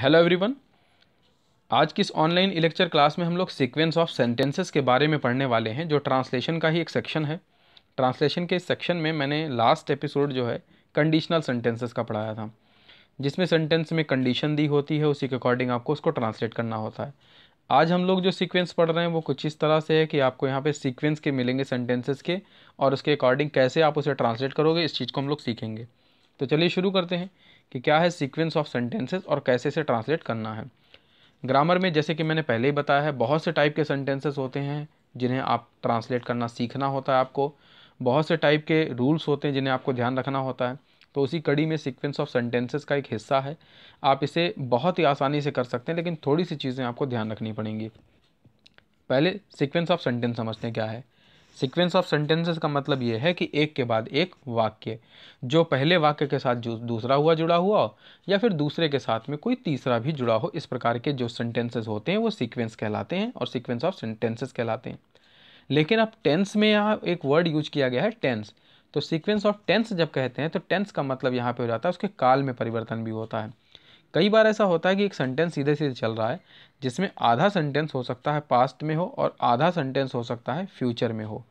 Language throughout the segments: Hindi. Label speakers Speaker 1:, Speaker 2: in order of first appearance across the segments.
Speaker 1: हेलो एवरीवन आज की इस ऑनलाइन इलेक्चर क्लास में हम लोग सीक्वेंस ऑफ सेंटेंसेस के बारे में पढ़ने वाले हैं जो ट्रांसलेशन का ही एक सेक्शन है ट्रांसलेशन के सेक्शन में मैंने लास्ट एपिसोड जो है कंडीशनल सेंटेंसेस का पढ़ाया था जिसमें सेंटेंस में कंडीशन दी होती है उसी के अकॉर्डिंग आपको उसको ट्रांसलेट करना होता है आज हम लोग जो सीक्वेंस पढ़ रहे हैं वो कुछ इस तरह से है कि आपको यहाँ पे सीक्वेंस के मिलेंगे सेंटेंसेस के और उसके अकॉर्डिंग कैसे आप उसे ट्रांसलेट करोगे इस चीज़ को हम लोग सीखेंगे तो चलिए शुरू करते हैं कि क्या है सीक्वेंस ऑफ सेंटेंसेस और कैसे से ट्रांसलेट करना है ग्रामर में जैसे कि मैंने पहले ही बताया है बहुत से टाइप के सेंटेंसेस होते हैं जिन्हें आप ट्रांसलेट करना सीखना होता है आपको बहुत से टाइप के रूल्स होते हैं जिन्हें आपको ध्यान रखना होता है तो उसी कड़ी में सीक्वेंस ऑफ सेंटेंसेस का एक हिस्सा है आप इसे बहुत ही आसानी से कर सकते हैं लेकिन थोड़ी सी चीज़ें आपको ध्यान रखनी पड़ेंगी पहले सीक्वेंस ऑफ सेंटेंस समझते हैं क्या है सीक्वेंस ऑफ सेंटेंसेस का मतलब ये है कि एक के बाद एक वाक्य जो पहले वाक्य के साथ दूसरा हुआ जुड़ा हुआ या फिर दूसरे के साथ में कोई तीसरा भी जुड़ा हो इस प्रकार के जो सेंटेंसेस होते हैं वो सीक्वेंस कहलाते हैं और सीक्वेंस ऑफ सेंटेंसेस कहलाते हैं लेकिन अब टेंस में यहाँ एक वर्ड यूज किया गया है टेंस तो सीक्वेंस ऑफ टेंस जब कहते हैं तो टेंस का मतलब यहाँ पे हो जाता है उसके काल में परिवर्तन भी होता है कई बार ऐसा होता है कि एक सेंटेंस सीधे सीधे चल रहा है जिसमें आधा सेंटेंस हो सकता है पास्ट में हो और आधा सेंटेंस हो सकता है फ्यूचर में हो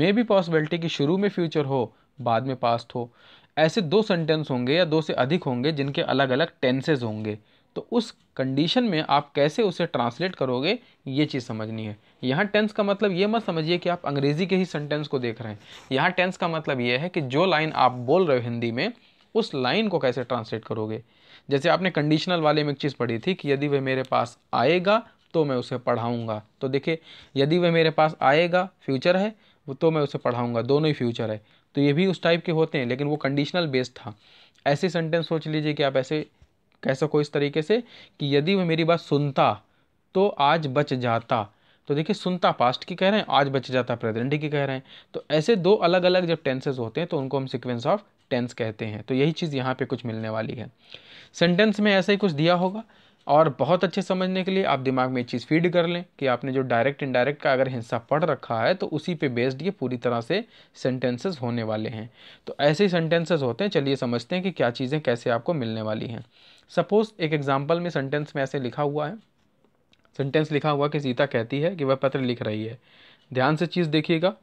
Speaker 1: मे भी पॉसिबिलिटी कि शुरू में फ्यूचर हो बाद में पास्ट हो ऐसे दो सेंटेंस होंगे या दो से अधिक होंगे जिनके अलग अलग टेंसेज होंगे तो उस कंडीशन में आप कैसे उसे ट्रांसलेट करोगे ये चीज़ समझनी है यहाँ टेंस का मतलब ये मत समझिए कि आप अंग्रेज़ी के ही सेंटेंस को देख रहे हैं यहाँ टेंस का मतलब ये है कि जो लाइन आप बोल रहे हो हिंदी में उस लाइन को कैसे ट्रांसलेट करोगे जैसे आपने कंडीशनल वाले में एक चीज़ पढ़ी थी कि यदि वह मेरे पास आएगा तो मैं उसे पढ़ाऊँगा तो देखिए यदि वह मेरे पास आएगा फ्यूचर है तो मैं उसे पढ़ाऊँगा दोनों ही फ्यूचर है तो ये भी उस टाइप के होते हैं लेकिन वो कंडीशनल बेस्ड था ऐसे सेंटेंस सोच लीजिए कि आप ऐसे कह सको इस तरीके से कि यदि वह मेरी बात सुनता तो आज बच जाता तो देखिए सुनता पास्ट की कह रहे हैं आज बच जाता प्रेजेंट की कह रहे हैं तो ऐसे दो अलग अलग जब टेंसेज होते हैं तो उनको हम सिक्वेंस ऑफ टेंस कहते हैं तो यही चीज़ यहाँ पे कुछ मिलने वाली है सेंटेंस में ऐसा ही कुछ दिया होगा और बहुत अच्छे समझने के लिए आप दिमाग में ये चीज़ फीड कर लें कि आपने जो डायरेक्ट इनडायरेक्ट का अगर हिस्सा पढ़ रखा है तो उसी पे बेस्ड ये पूरी तरह से सेंटेंसेस होने वाले हैं तो ऐसे ही सेंटेंसेस होते हैं चलिए समझते हैं कि क्या चीज़ें कैसे आपको मिलने वाली हैं सपोज़ एक एग्जाम्पल में सेंटेंस में ऐसे लिखा हुआ है सेंटेंस लिखा हुआ कि सीता कहती है कि वह पत्र लिख रही है ध्यान से चीज़ देखिएगा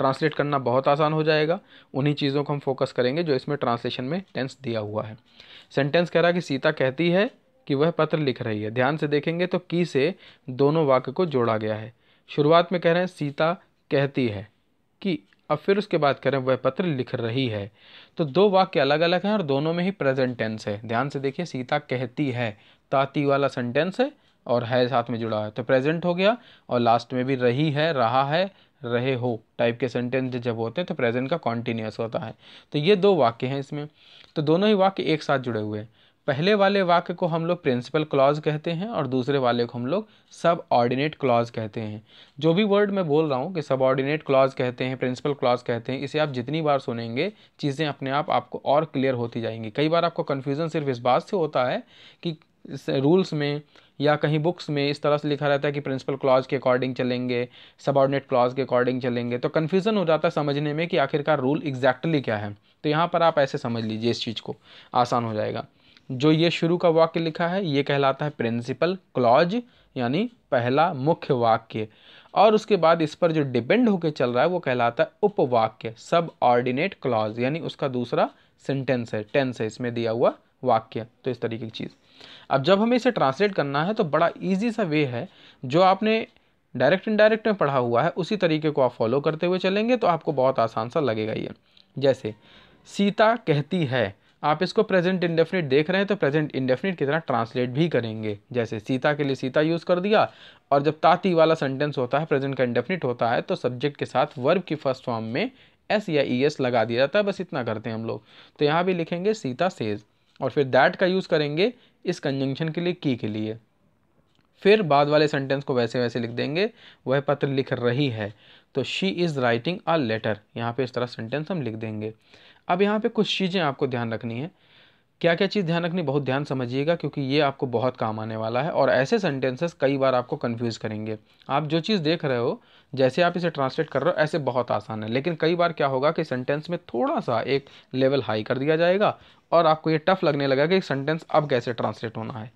Speaker 1: ट्रांसलेट करना बहुत आसान हो जाएगा उन्हीं चीज़ों को हम फोकस करेंगे जो इसमें ट्रांसलेशन में टेंस दिया हुआ है सेंटेंस कह रहा है कि सीता कहती है कि वह पत्र लिख रही है ध्यान से देखेंगे तो की से दोनों वाक्य को जोड़ा गया है शुरुआत में कह रहे हैं सीता कहती है कि अब फिर उसके बाद कह रहे हैं वह पत्र लिख रही है तो दो वाक्य अलग अलग हैं और दोनों में ही प्रेजेंट टेंस है ध्यान से देखिए सीता कहती है ताती वाला सेंटेंस है और है साथ में जुड़ा है तो प्रेजेंट हो गया और लास्ट में भी रही है रहा है रहे हो टाइप के सेंटेंस जब होते हैं तो प्रेजेंट का कॉन्टीन्यूस होता है तो ये दो वाक्य हैं इसमें तो दोनों ही वाक्य एक साथ जुड़े हुए हैं पहले वाले वाक्य को हम लोग प्रिंसिपल क्लॉज कहते हैं और दूसरे वाले को हम लोग सब ऑर्डिनेट क्लॉज कहते हैं जो भी वर्ड मैं बोल रहा हूँ कि सब ऑर्डिनेट क्लॉज कहते हैं प्रिंसिपल क्लॉज कहते हैं इसे आप जितनी बार सुनेंगे चीज़ें अपने आप आपको और क्लियर होती जाएंगी कई बार आपको कन्फ्यूज़न सिर्फ इस बात से होता है कि रूल्स में या कहीं बुक्स में इस तरह से लिखा रहता है कि प्रिंसिपल क्लॉज के अकॉर्डिंग चलेंगे सबॉर्डिनेट क्लॉज के अकॉर्डिंग चलेंगे तो कन्फ्यूज़न हो जाता है समझने में कि आखिरकार रूल एग्जैक्टली क्या है तो यहाँ पर आप ऐसे समझ लीजिए इस चीज़ को आसान हो जाएगा जो ये शुरू का वाक्य लिखा है ये कहलाता है प्रिंसिपल क्लॉज यानी पहला मुख्य वाक्य और उसके बाद इस पर जो डिपेंड होकर चल रहा है वो कहलाता है उपवाक्य सब ऑर्डिनेट क्लॉज यानी उसका दूसरा सेंटेंस है टेंस है इसमें दिया हुआ वाक्य तो इस तरीके की चीज़ अब जब हमें इसे ट्रांसलेट करना है तो बड़ा ईजी सा वे है जो आपने डायरेक्ट इनडायरेक्ट में पढ़ा हुआ है उसी तरीके को आप फॉलो करते हुए चलेंगे तो आपको बहुत आसान सा लगेगा ये जैसे सीता कहती है आप इसको प्रेजेंट इंडेफिनिट देख रहे हैं तो प्रेजेंट इंडेफिनिट की तरह ट्रांसलेट भी करेंगे जैसे सीता के लिए सीता यूज़ कर दिया और जब ताती वाला सेंटेंस होता है प्रेजेंट का इंडेफिनिट होता है तो सब्जेक्ट के साथ वर्ब की फर्स्ट फॉर्म में एस या ई एस लगा दिया जाता है बस इतना करते हैं हम लोग तो यहाँ भी लिखेंगे सीता सेज और फिर दैट का यूज़ करेंगे इस कंजंक्शन के लिए की के लिए फिर बाद वाले सेंटेंस को वैसे वैसे लिख देंगे वह पत्र लिख रही है तो she is writing a letter यहाँ पे इस तरह सेंटेंस हम लिख देंगे अब यहाँ पे कुछ चीज़ें आपको ध्यान रखनी है क्या क्या चीज़ ध्यान रखनी बहुत ध्यान समझिएगा क्योंकि ये आपको बहुत काम आने वाला है और ऐसे सेंटेंसेस कई बार आपको कंफ्यूज करेंगे आप जो चीज़ देख रहे हो जैसे आप इसे ट्रांसलेट कर रहे हो ऐसे बहुत आसान है लेकिन कई बार क्या होगा कि सेंटेंस में थोड़ा सा एक लेवल हाई कर दिया जाएगा और आपको ये टफ लगने लगा कि सेंटेंस अब कैसे ट्रांसलेट होना है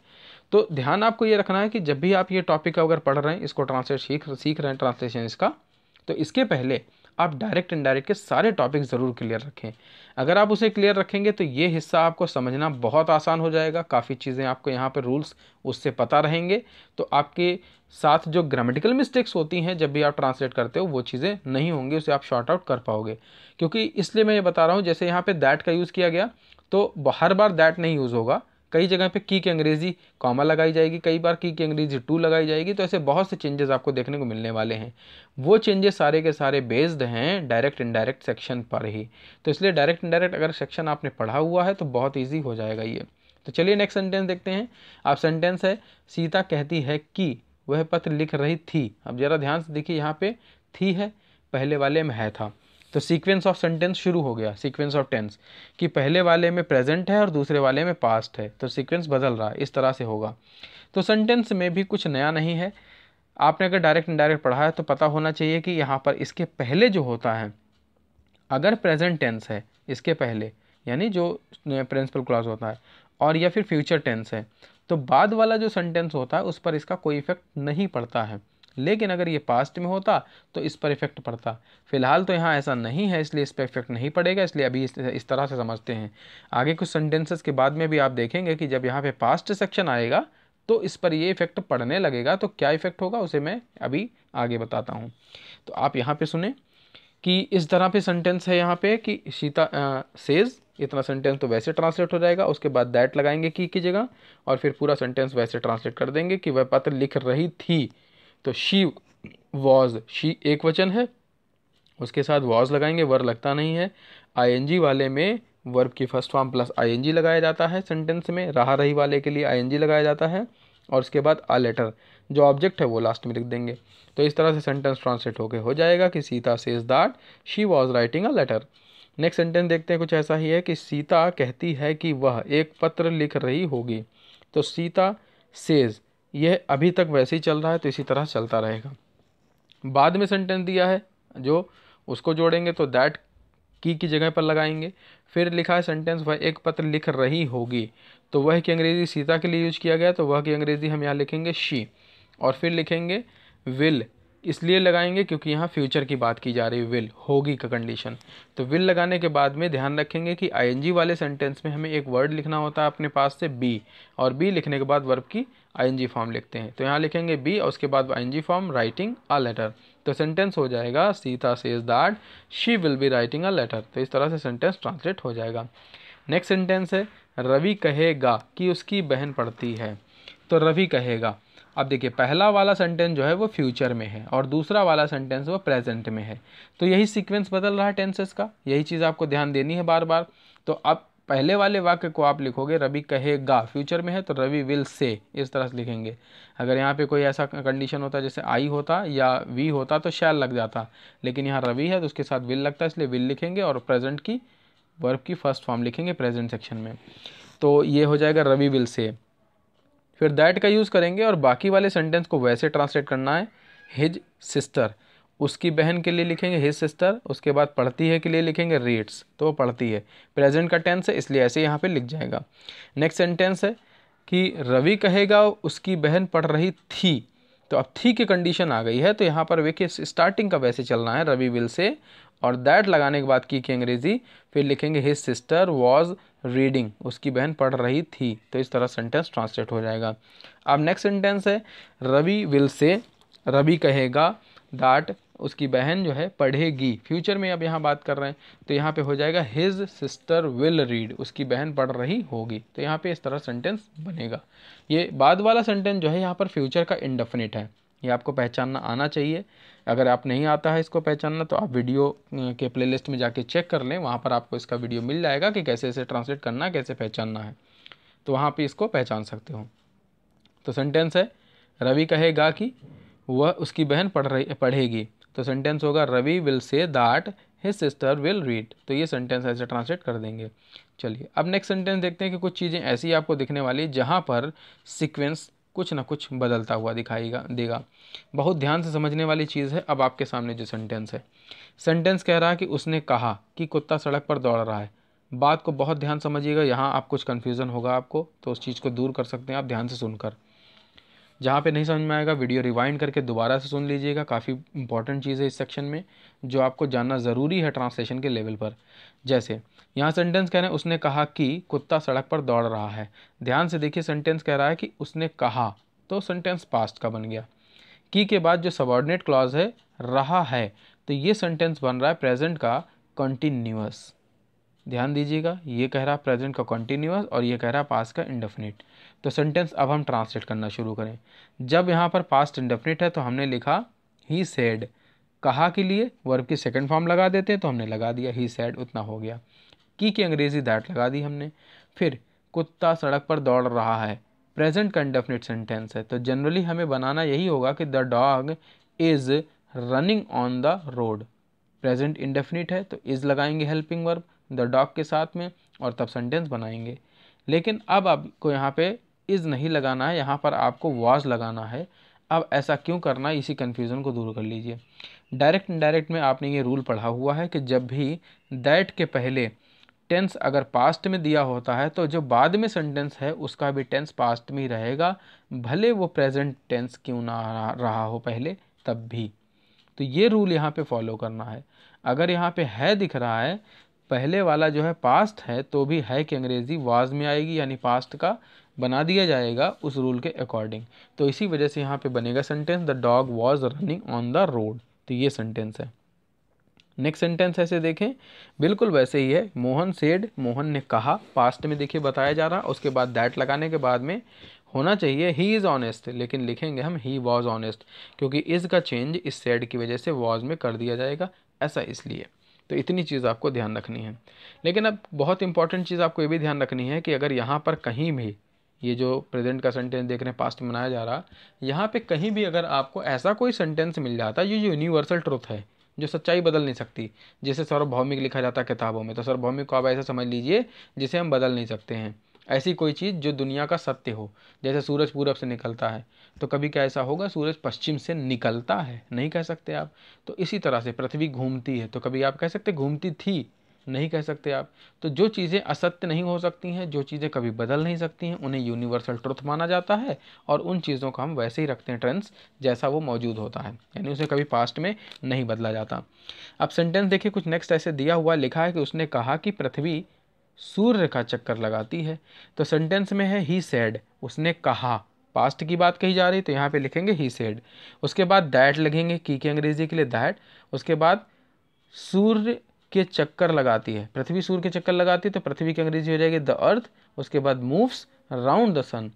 Speaker 1: तो ध्यान आपको ये रखना है कि जब भी आप ये टॉपिक अगर पढ़ रहे हैं इसको ट्रांसलेट सीख सीख रहे हैं ट्रांसलेशन इसका तो इसके पहले आप डायरेक्ट इनडायरेक्ट के सारे टॉपिक ज़रूर क्लियर रखें अगर आप उसे क्लियर रखेंगे तो ये हिस्सा आपको समझना बहुत आसान हो जाएगा काफ़ी चीज़ें आपको यहाँ पर रूल्स उससे पता रहेंगे तो आपके साथ जो ग्रामेटिकल मिस्टेक्स होती हैं जब भी आप ट्रांसलेट करते हो वो चीज़ें नहीं होंगी उसे आप शॉर्ट आउट कर पाओगे क्योंकि इसलिए मैं ये बता रहा हूँ जैसे यहाँ पर दैट का यूज़ किया गया तो हर बार दैट नहीं यूज़ होगा कई जगह पे की की अंग्रेज़ी कॉमा लगाई जाएगी कई बार की की अंग्रेज़ी टू लगाई जाएगी तो ऐसे बहुत से चेंजेस आपको देखने को मिलने वाले हैं वो चेंजेस सारे के सारे बेस्ड हैं डायरेक्ट इनडायरेक्ट सेक्शन पर ही तो इसलिए डायरेक्ट इनडायरेक्ट अगर सेक्शन आपने पढ़ा हुआ है तो बहुत ईजी हो जाएगा ये तो चलिए नेक्स्ट सेंटेंस देखते हैं आप सेंटेंस है सीता कहती है कि वह पत्र लिख रही थी अब ज़रा ध्यान से देखिए यहाँ पे थी है पहले वाले में है था तो सीक्वेंस ऑफ सेंटेंस शुरू हो गया सीक्वेंस ऑफ टेंस कि पहले वाले में प्रेजेंट है और दूसरे वाले में पास्ट है तो सीक्वेंस बदल रहा है इस तरह से होगा तो सेंटेंस में भी कुछ नया नहीं है आपने अगर डायरेक्ट इनडायरेक्ट पढ़ा है तो पता होना चाहिए कि यहाँ पर इसके पहले जो होता है अगर प्रेजेंट टेंस है इसके पहले यानी जो प्रिंसिपल क्लॉज होता है और या फिर फ्यूचर टेंस है तो बाद वाला जो सेंटेंस होता है उस पर इसका कोई इफेक्ट नहीं पड़ता है लेकिन अगर ये पास्ट में होता तो इस पर इफेक्ट पड़ता फिलहाल तो यहाँ ऐसा नहीं है इसलिए इस पर इफेक्ट नहीं पड़ेगा इसलिए अभी इस, तरह से समझते हैं आगे कुछ सेंटेंसेस के बाद में भी आप देखेंगे कि जब यहाँ पे पास्ट सेक्शन आएगा तो इस पर ये इफेक्ट पड़ने लगेगा तो क्या इफेक्ट होगा उसे मैं अभी आगे बताता हूँ तो आप यहाँ पर सुने कि इस तरह पे सेंटेंस है यहाँ पे कि सीता सेज़ इतना सेंटेंस तो वैसे ट्रांसलेट हो जाएगा उसके बाद दैट लगाएंगे की की जगह और फिर पूरा सेंटेंस वैसे ट्रांसलेट कर देंगे कि वह पत्र लिख रही थी तो शी वॉज शी एक वचन है उसके साथ वॉज लगाएंगे वर लगता नहीं है आईएनजी वाले में वर्ब की फर्स्ट फॉर्म प्लस आईएनजी लगाया जाता है सेंटेंस में रहा रही वाले के लिए आईएनजी लगाया जाता है और उसके बाद आ लेटर जो ऑब्जेक्ट है वो लास्ट में लिख देंगे तो इस तरह से सेंटेंस ट्रांसलेट होकर हो जाएगा कि Sita says that she was writing a letter next sentence देखते हैं कुछ ऐसा ही है कि सीता कहती है कि वह एक पत्र लिख रही होगी तो सीता सेज यह अभी तक वैसे ही चल रहा है तो इसी तरह चलता रहेगा बाद में सेंटेंस दिया है जो उसको जोड़ेंगे तो दैट की की जगह पर लगाएंगे फिर लिखा है सेंटेंस वह एक पत्र लिख रही होगी तो वह की अंग्रेज़ी सीता के लिए यूज किया गया तो वह की अंग्रेज़ी हम यहाँ लिखेंगे शी और फिर लिखेंगे विल इसलिए लगाएंगे क्योंकि यहाँ फ्यूचर की बात की जा रही है विल होगी का कंडीशन तो विल लगाने के बाद में ध्यान रखेंगे कि आईएनजी वाले सेंटेंस में हमें एक वर्ड लिखना होता है अपने पास से बी और बी लिखने के बाद वर्ब की आईएनजी फॉर्म लिखते हैं तो यहाँ लिखेंगे बी और उसके बाद ING form writing a letter तो सेंटेंस हो जाएगा Sita says that she will be writing a letter तो इस तरह से सेंटेंस ट्रांसलेट हो जाएगा नेक्स्ट सेंटेंस है रवि कहेगा कि उसकी बहन पढ़ती है तो रवि कहेगा अब देखिए पहला वाला सेंटेंस जो है वो फ्यूचर में है और दूसरा वाला सेंटेंस वो प्रेजेंट में है तो यही सीक्वेंस बदल रहा है टेंसेस का यही चीज़ आपको ध्यान देनी है बार बार तो अब पहले वाले वाक्य को आप लिखोगे रवि कहेगा फ्यूचर में है तो रवि विल से इस तरह से लिखेंगे अगर यहाँ पे कोई ऐसा कंडीशन होता जैसे आई होता या वी होता तो शैल लग जाता लेकिन यहाँ रवि है तो उसके साथ विल लगता है इसलिए विल लिखेंगे और प्रेजेंट की वर्ब की फर्स्ट फॉर्म लिखेंगे प्रेजेंट सेक्शन में तो ये हो जाएगा रवि विल से फिर दैट का यूज़ करेंगे और बाकी वाले सेंटेंस को वैसे ट्रांसलेट करना है हिज सिस्टर उसकी बहन के लिए लिखेंगे हिज सिस्टर उसके बाद पढ़ती है के लिए लिखेंगे रीड्स तो वो पढ़ती है प्रेजेंट का टेंस है इसलिए ऐसे यहाँ पे लिख जाएगा नेक्स्ट सेंटेंस है कि रवि कहेगा उसकी बहन पढ़ रही थी तो अब थी की कंडीशन आ गई है तो यहाँ पर देखिए स्टार्टिंग का वैसे चलना है रवि विल से और दैट लगाने के बाद की कि अंग्रेज़ी फिर लिखेंगे हिज सिस्टर वॉज रीडिंग उसकी बहन पढ़ रही थी तो इस तरह सेंटेंस ट्रांसलेट हो जाएगा अब नेक्स्ट सेंटेंस है रवि विल से रवि कहेगा दैट उसकी बहन जो है पढ़ेगी फ्यूचर में अब यहाँ बात कर रहे हैं तो यहाँ पे हो जाएगा हिज सिस्टर विल रीड उसकी बहन पढ़ रही होगी तो यहाँ पे इस तरह सेंटेंस बनेगा ये बाद वाला सेंटेंस जो है यहाँ पर फ्यूचर का इंडेफिनिट है ये आपको पहचानना आना चाहिए अगर आप नहीं आता है इसको पहचानना तो आप वीडियो के प्लेलिस्ट में जाके चेक कर लें वहाँ पर आपको इसका वीडियो मिल जाएगा कि कैसे इसे ट्रांसलेट करना है कैसे पहचानना है तो वहाँ पर इसको पहचान सकते हो तो सेंटेंस है रवि कहेगा कि वह उसकी बहन पढ़ रही पढ़ेगी तो सेंटेंस होगा Ravi will say that his sister will read तो ये सेंटेंस ऐसे ट्रांसलेट कर देंगे चलिए अब नेक्स्ट सेंटेंस देखते हैं कि कुछ चीज़ें ऐसी आपको दिखने वाली जहाँ पर सिक्वेंस कुछ ना कुछ बदलता हुआ दिखाईगा देगा बहुत ध्यान से समझने वाली चीज़ है अब आपके सामने जो सेंटेंस है सेंटेंस कह रहा है कि उसने कहा कि कुत्ता सड़क पर दौड़ रहा है बात को बहुत ध्यान समझिएगा यहाँ आप कुछ कन्फ्यूज़न होगा आपको तो उस चीज़ को दूर कर सकते हैं आप ध्यान से सुनकर जहाँ पे नहीं समझ में आएगा वीडियो रिवाइंड करके दोबारा से सुन लीजिएगा काफ़ी इंपॉर्टेंट चीज़ है इस सेक्शन में जो आपको जानना ज़रूरी है ट्रांसलेशन के लेवल पर जैसे यहाँ सेंटेंस कह रहे हैं उसने कहा कि कुत्ता सड़क पर दौड़ रहा है ध्यान से देखिए सेंटेंस कह रहा है कि उसने कहा तो सेंटेंस पास्ट का बन गया की के बाद जो सबॉर्डिनेट क्लॉज है रहा है तो ये सेंटेंस बन रहा है प्रेजेंट का कंटिन्यूस ध्यान दीजिएगा ये कह रहा है प्रेजेंट का कंटिन्यूस और ये कह रहा है पास्ट का इंडेफिनिट तो सेंटेंस अब हम ट्रांसलेट करना शुरू करें जब यहाँ पर पास्ट इंडेफिनिट है तो हमने लिखा ही सेड कहा के लिए वर्ब की सेकेंड फॉर्म लगा देते हैं तो हमने लगा दिया ही सैड उतना हो गया की की अंग्रेज़ी दैट लगा दी हमने फिर कुत्ता सड़क पर दौड़ रहा है प्रेजेंट कंडेफिनिट सेंटेंस है तो जनरली हमें बनाना यही होगा कि the dog is running on the road present indefinite है तो इज़ लगाएंगे हेल्पिंग वर्ब द डॉग के साथ में और तब सेंटेंस बनाएंगे लेकिन अब आपको यहाँ पे इज़ नहीं लगाना है यहाँ पर आपको वॉज लगाना है अब ऐसा क्यों करना है इसी कन्फ्यूज़न को दूर कर लीजिए डायरेक्ट इनडायरेक्ट में आपने ये रूल पढ़ा हुआ है कि जब भी दैट के पहले टेंस अगर पास्ट में दिया होता है तो जो बाद में सेंटेंस है उसका भी टेंस पास्ट में ही रहेगा भले वो प्रेजेंट टेंस क्यों ना रहा हो पहले तब भी तो ये रूल यहाँ पे फॉलो करना है अगर यहाँ पे है दिख रहा है पहले वाला जो है पास्ट है तो भी है कि अंग्रेज़ी वाज में आएगी यानी पास्ट का बना दिया जाएगा उस रूल के अकॉर्डिंग तो इसी वजह से यहाँ पे बनेगा sentence the dog was running on the road तो ये सेंटेंस है नेक्स्ट सेंटेंस ऐसे देखें बिल्कुल वैसे ही है मोहन सेड मोहन ने कहा पास्ट में देखिए बताया जा रहा उसके बाद दैट लगाने के बाद में होना चाहिए ही इज़ ऑनेस्ट लेकिन लिखेंगे हम ही वॉज ऑनेस्ट क्योंकि इज़ का चेंज इस सेड की वजह से वॉज में कर दिया जाएगा ऐसा इसलिए तो इतनी चीज़ आपको ध्यान रखनी है लेकिन अब बहुत इंपॉर्टेंट चीज़ आपको ये भी ध्यान रखनी है कि अगर यहाँ पर कहीं भी ये जो प्रेजेंट का सेंटेंस देख रहे हैं पास्ट में मनाया जा रहा यहाँ पे कहीं भी अगर आपको ऐसा कोई सेंटेंस मिल जाता है ये यूनिवर्सल ट्रुथ है जो सच्चाई बदल नहीं सकती जिसे सार्वभौमिक लिखा जाता है किताबों में तो सार्वभौमिक को आप ऐसा समझ लीजिए जिसे हम बदल नहीं सकते हैं ऐसी कोई चीज़ जो दुनिया का सत्य हो जैसे सूरज पूरब से निकलता है तो कभी क्या ऐसा होगा सूरज पश्चिम से निकलता है नहीं कह सकते आप तो इसी तरह से पृथ्वी घूमती है तो कभी आप कह सकते घूमती थी नहीं कह सकते आप तो जो चीज़ें असत्य नहीं हो सकती हैं जो चीज़ें कभी बदल नहीं सकती हैं उन्हें यूनिवर्सल ट्रुथ माना जाता है और उन चीज़ों को हम वैसे ही रखते हैं ट्रेंड्स जैसा वो मौजूद होता है यानी उसे कभी पास्ट में नहीं बदला जाता अब सेंटेंस देखिए कुछ नेक्स्ट ऐसे दिया हुआ लिखा है कि उसने कहा कि पृथ्वी सूर्य का चक्कर लगाती है तो सेंटेंस में है ही सैड उसने कहा पास्ट की बात कही जा रही तो यहाँ पे लिखेंगे ही सेड उसके बाद दैट लिखेंगे की के अंग्रेज़ी के लिए दैट उसके बाद सूर्य के चक्कर लगाती है पृथ्वी सूर्य के चक्कर लगाती है तो पृथ्वी की अंग्रेजी हो जाएगी द अर्थ उसके बाद मूव्स राउंड द सन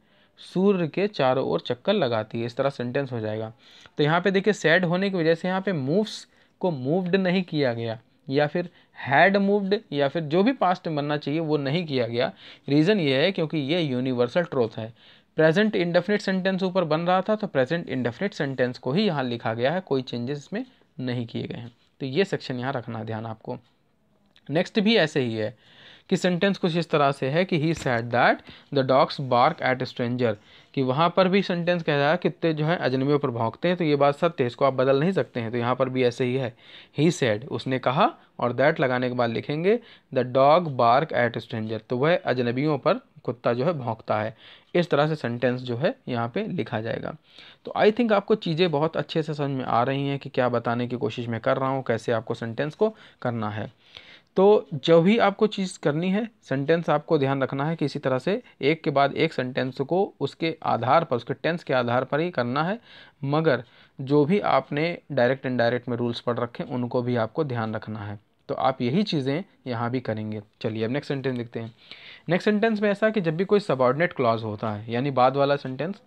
Speaker 1: सूर्य के चारों ओर चक्कर लगाती है इस तरह सेंटेंस हो जाएगा तो यहाँ पे देखिए सैड होने की वजह से यहाँ पे मूव्स को मूव्ड नहीं किया गया या फिर हैड मूव्ड या फिर जो भी पास्ट में बनना चाहिए वो नहीं किया गया रीज़न ये है क्योंकि ये यूनिवर्सल ट्रोथ है प्रेजेंट इंडेफिनिट सेंटेंस ऊपर बन रहा था तो प्रेजेंट इंडेफिनिट सेंटेंस को ही यहाँ लिखा गया है कोई चेंजेस इसमें नहीं किए गए हैं तो ये सेक्शन यहाँ रखना ध्यान आपको नेक्स्ट भी ऐसे ही है कि सेंटेंस कुछ इस तरह से है कि he said that the dogs bark at stranger कि वहाँ पर भी सेंटेंस कह रहा है कितने जो है अजनबियों पर भौंकते हैं तो ये बात सत्य है इसको आप बदल नहीं सकते हैं तो यहाँ पर भी ऐसे ही है ही सैड उसने कहा और दैट लगाने के बाद लिखेंगे the dog bark at stranger तो वह अजनबियों पर कुत्ता जो है भौंकता है इस तरह से सेंटेंस जो है यहाँ पे लिखा जाएगा तो आई थिंक आपको चीज़ें बहुत अच्छे से समझ में आ रही हैं कि क्या बताने की कोशिश मैं कर रहा हूँ कैसे आपको सेंटेंस को करना है तो जो भी आपको चीज़ करनी है सेंटेंस आपको ध्यान रखना है कि इसी तरह से एक के बाद एक सेंटेंस को उसके आधार पर उसके टेंस के आधार पर ही करना है मगर जो भी आपने डायरेक्ट एंड डायरेक्ट में रूल्स पढ़ रखे उनको भी आपको ध्यान रखना है तो आप यही चीज़ें यहाँ भी करेंगे चलिए अब नेक्स्ट सेंटेंस देखते हैं नेक्स्ट सेंटेंस में ऐसा कि जब भी कोई सबॉर्डिनेट क्लॉज होता है यानी बाद वाला सेंटेंस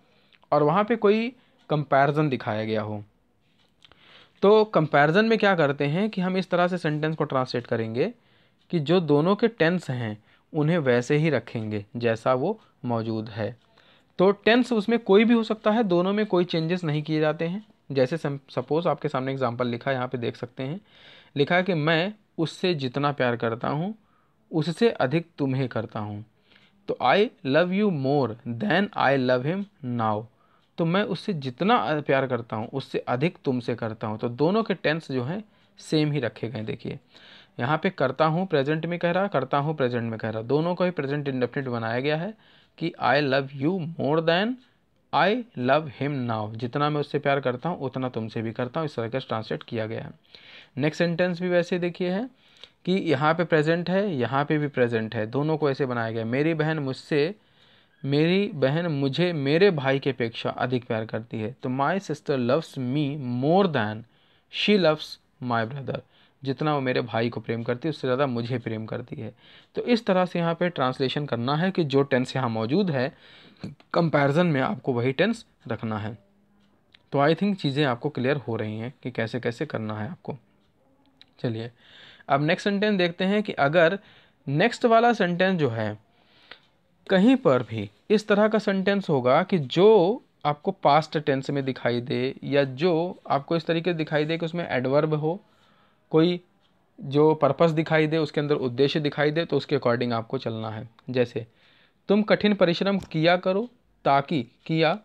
Speaker 1: और वहाँ पे कोई कंपैरिजन दिखाया गया हो तो कंपैरिजन में क्या करते हैं कि हम इस तरह से सेंटेंस को ट्रांसलेट करेंगे कि जो दोनों के टेंस हैं उन्हें वैसे ही रखेंगे जैसा वो मौजूद है तो टेंस उसमें कोई भी हो सकता है दोनों में कोई चेंजेस नहीं किए जाते हैं जैसे सपोज़ आपके सामने एग्जाम्पल लिखा है यहाँ पर देख सकते हैं लिखा है कि मैं उससे जितना प्यार करता हूँ उससे अधिक तुम्हें करता हूँ तो I love you more than I love him now तो मैं उससे जितना प्यार करता हूँ उससे अधिक तुमसे करता हूँ तो दोनों के टेंस जो हैं सेम ही रखे गए देखिए यहाँ पे करता हूँ प्रेजेंट में कह रहा करता हूँ प्रेजेंट में कह रहा दोनों को ही प्रेजेंट इंडेफिनिट बनाया गया है कि I love you more than I love him now जितना मैं उससे प्यार करता हूँ उतना तुमसे भी करता हूँ इस तरह का ट्रांसलेट किया गया है नेक्स्ट सेंटेंस भी वैसे देखिए है कि यहाँ पे प्रेजेंट है यहाँ पे भी प्रेजेंट है दोनों को ऐसे बनाया गया मेरी बहन मुझसे मेरी बहन मुझे मेरे भाई के अपेक्षा अधिक प्यार करती है तो my sister loves me more than she loves my brother जितना वो मेरे भाई को प्रेम करती है उससे ज़्यादा मुझे प्रेम करती है तो इस तरह से यहाँ पे ट्रांसलेशन करना है कि जो टेंस यहाँ मौजूद है कंपैरिजन में आपको वही टेंस रखना है तो आई थिंक चीज़ें आपको क्लियर हो रही हैं कि कैसे कैसे करना है आपको चलिए अब नेक्स्ट सेंटेंस देखते हैं कि अगर नेक्स्ट वाला सेंटेंस जो है कहीं पर भी इस तरह का सेंटेंस होगा कि जो आपको पास्ट टेंस में दिखाई दे या जो आपको इस तरीके से दिखाई दे कि उसमें एडवर्ब हो कोई जो पर्पस दिखाई दे उसके अंदर उद्देश्य दिखाई दे तो उसके अकॉर्डिंग आपको चलना है जैसे तुम कठिन परिश्रम किया करो ताकि किया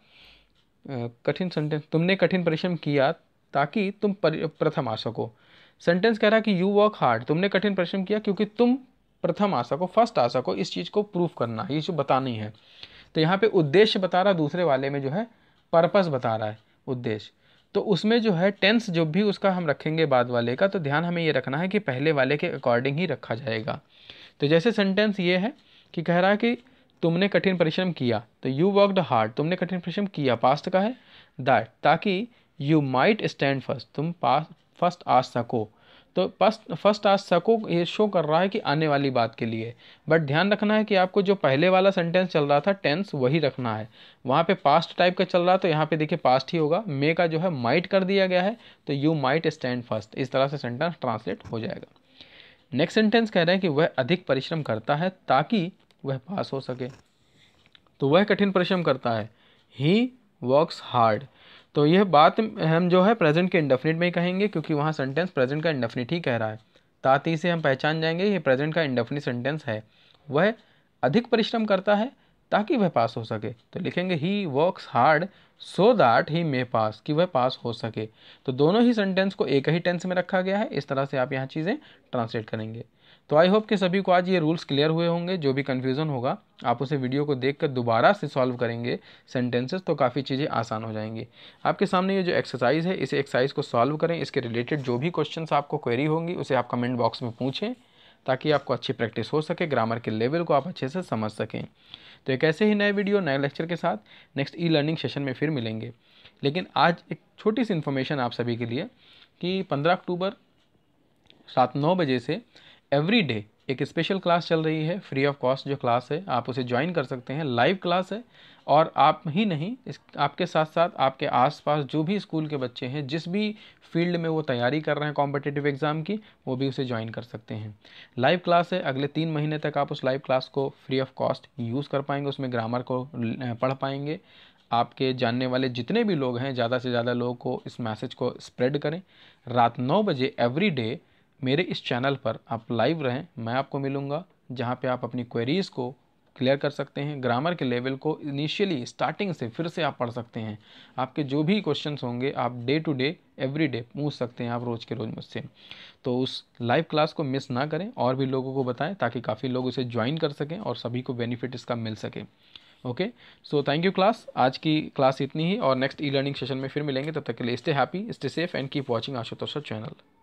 Speaker 1: कठिन सेंटेंस तुमने कठिन परिश्रम किया ताकि तुम प्रथम आ सको सेंटेंस कह रहा है कि यू वर्क हार्ड तुमने कठिन परिश्रम किया क्योंकि तुम प्रथम आशा को फर्स्ट आशा को इस चीज़ को प्रूफ करना ये चीज़ बतानी है तो यहाँ पे उद्देश्य बता रहा दूसरे वाले में जो है पर्पस बता रहा है उद्देश्य तो उसमें जो है टेंस जो भी उसका हम रखेंगे बाद वाले का तो ध्यान हमें ये रखना है कि पहले वाले के अकॉर्डिंग ही रखा जाएगा तो जैसे सेंटेंस ये है कि कह रहा है कि तुमने कठिन परिश्रम किया तो यू वर्कड हार्ड तुमने कठिन परिश्रम किया पास्ट का है दैट ताकि यू माइट स्टैंड फर्स्ट तुम पास फर्स्ट आ सको तो फर्स्ट फर्स्ट आज सको ये शो कर रहा है कि आने वाली बात के लिए बट ध्यान रखना है कि आपको जो पहले वाला सेंटेंस चल रहा था टेंस वही रखना है वहाँ पे पास्ट टाइप का चल रहा है तो यहाँ पे देखिए पास्ट ही होगा मे का जो है माइट कर दिया गया है तो यू माइट स्टैंड फर्स्ट इस तरह से सेंटेंस ट्रांसलेट हो जाएगा नेक्स्ट सेंटेंस कह रहे हैं कि वह अधिक परिश्रम करता है ताकि वह पास हो सके तो वह कठिन परिश्रम करता है ही वर्क्स हार्ड तो यह बात हम जो है प्रेजेंट के इंडेफिनिट में ही कहेंगे क्योंकि वहाँ सेंटेंस प्रेजेंट का इंडेफिनिट ही कह रहा है ताती से हम पहचान जाएंगे ये प्रेजेंट का इंडेफिनिट सेंटेंस है वह अधिक परिश्रम करता है ताकि वह पास हो सके तो लिखेंगे he works hard so that he may pass कि वह पास हो सके तो दोनों ही सेंटेंस को एक ही टेंस में रखा गया है इस तरह से आप यहाँ चीज़ें ट्रांसलेट करेंगे तो आई होप कि सभी को आज ये रूल्स क्लियर हुए होंगे जो भी कन्फ्यूज़न होगा आप उसे वीडियो को देख कर दोबारा से सॉल्व करेंगे सेंटेंसेस तो काफ़ी चीज़ें आसान हो जाएंगी आपके सामने ये जो एक्सरसाइज है इस एक्सरसाइज को सॉल्व करें इसके रिलेटेड जो भी क्वेश्चन आपको क्वेरी होंगी उसे आप कमेंट बॉक्स में पूछें ताकि आपको अच्छी प्रैक्टिस हो सके ग्रामर के लेवल को आप अच्छे से समझ सकें तो एक ऐसे ही नए वीडियो नए लेक्चर के साथ नेक्स्ट ई लर्निंग सेशन में फिर मिलेंगे लेकिन आज एक छोटी सी इन्फॉर्मेशन आप सभी के लिए कि 15 अक्टूबर रात नौ बजे से एवरी डे एक स्पेशल क्लास चल रही है फ्री ऑफ कॉस्ट जो क्लास है आप उसे ज्वाइन कर सकते हैं लाइव क्लास है और आप ही नहीं इस आपके साथ साथ आपके आसपास जो भी स्कूल के बच्चे हैं जिस भी फील्ड में वो तैयारी कर रहे हैं कॉम्पिटेटिव एग्ज़ाम की वो भी उसे ज्वाइन कर सकते हैं लाइव क्लास है अगले तीन महीने तक आप उस लाइव क्लास को फ्री ऑफ कॉस्ट यूज़ कर पाएंगे उसमें ग्रामर को पढ़ पाएंगे आपके जानने वाले जितने भी लोग हैं ज़्यादा से ज़्यादा लोगों को इस मैसेज को स्प्रेड करें रात नौ बजे एवरी डे मेरे इस चैनल पर आप लाइव रहें मैं आपको मिलूँगा जहाँ पे आप अपनी क्वेरीज़ को क्लियर कर सकते हैं ग्रामर के लेवल को इनिशियली स्टार्टिंग से फिर से आप पढ़ सकते हैं आपके जो भी क्वेश्चन होंगे आप day to day every day पूछ सकते हैं आप रोज़ के रोज़ मुझसे तो उस लाइव क्लास को मिस ना करें और भी लोगों को बताएं ताकि काफ़ी लोग उसे ज्वाइन कर सकें और सभी को बेनिफिट इसका मिल सके okay so thank you class आज की क्लास इतनी ही और नेक्स्ट ई लर्निंग सेशन में फिर मिलेंगे तब तक के लिए stay happy stay safe and keep watching आशुतोषा चैनल